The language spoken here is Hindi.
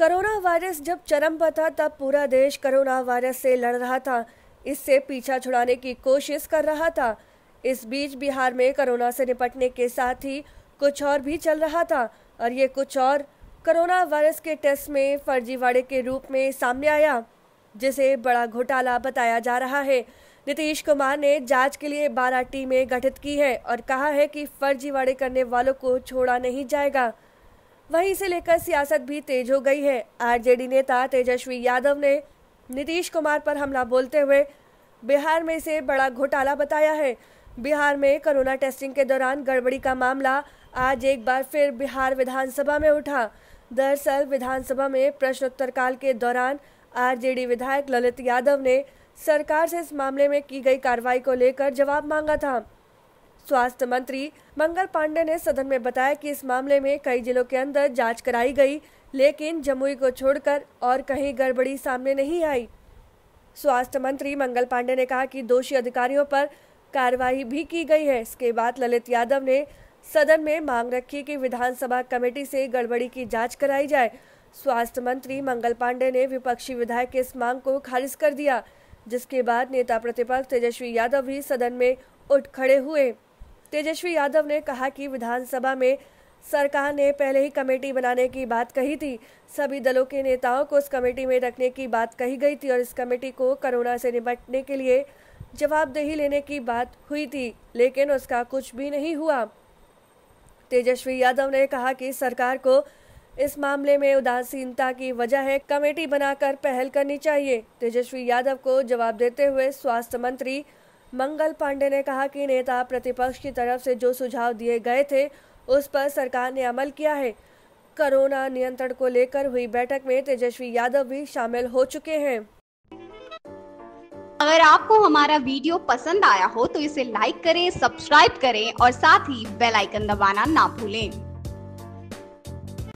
कोरोना वायरस जब चरम पर था तब पूरा देश कोरोना वायरस से लड़ रहा था इससे पीछा छुड़ाने की कोशिश कर रहा था इस बीच बिहार में कोरोना से निपटने के साथ ही कुछ और भी चल रहा था और ये कुछ और कोरोना वायरस के टेस्ट में फर्जीवाड़े के रूप में सामने आया जिसे बड़ा घोटाला बताया जा रहा है नीतीश कुमार ने जांच के लिए बारह टीमें गठित की है और कहा है कि फर्जीवाड़े करने वालों को छोड़ा नहीं जाएगा वहीं से लेकर सियासत भी तेज हो गई है आरजेडी नेता तेजस्वी यादव ने नीतीश कुमार पर हमला बोलते हुए बिहार में इसे बड़ा घोटाला बताया है बिहार में कोरोना टेस्टिंग के दौरान गड़बड़ी का मामला आज एक बार फिर बिहार विधानसभा में उठा दरअसल विधानसभा में प्रश्नोत्तर काल के दौरान आरजेडी विधायक ललित यादव ने सरकार से इस मामले में की गई कार्रवाई को लेकर जवाब मांगा था स्वास्थ्य मंत्री मंगल पांडे ने सदन में बताया कि इस मामले में कई जिलों के अंदर जांच कराई गई लेकिन जमुई को छोड़कर और कहीं गड़बड़ी सामने नहीं आई स्वास्थ्य मंत्री मंगल पांडे ने कहा कि दोषी अधिकारियों पर कार्रवाई भी की गई है इसके बाद ललित यादव ने सदन में मांग रखी कि विधानसभा कमेटी से गड़बड़ी की जांच कराई जाए स्वास्थ्य मंत्री मंगल पांडे ने विपक्षी विधायक की इस मांग को खारिज कर दिया जिसके बाद नेता प्रतिपक्ष तेजस्वी यादव भी सदन में उठ खड़े हुए तेजस्वी यादव ने कहा कि विधानसभा में सरकार ने पहले ही कमेटी बनाने की बात कही थी सभी दलों के नेताओं को उस कमेटी में रखने की बात कही गई थी और इस कमेटी को कोरोना से निपटने के लिए जवाबदेही लेने की बात हुई थी लेकिन उसका कुछ भी नहीं हुआ तेजस्वी यादव ने कहा कि सरकार को इस मामले में उदासीनता की वजह है कमेटी बनाकर पहल करनी चाहिए तेजस्वी यादव को जवाब देते हुए स्वास्थ्य मंत्री मंगल पांडे ने कहा कि नेता प्रतिपक्ष की तरफ से जो सुझाव दिए गए थे उस पर सरकार ने अमल किया है कोरोना नियंत्रण को लेकर हुई बैठक में तेजस्वी यादव भी शामिल हो चुके हैं अगर आपको हमारा वीडियो पसंद आया हो तो इसे लाइक करें सब्सक्राइब करें और साथ ही बेल आइकन दबाना ना भूलें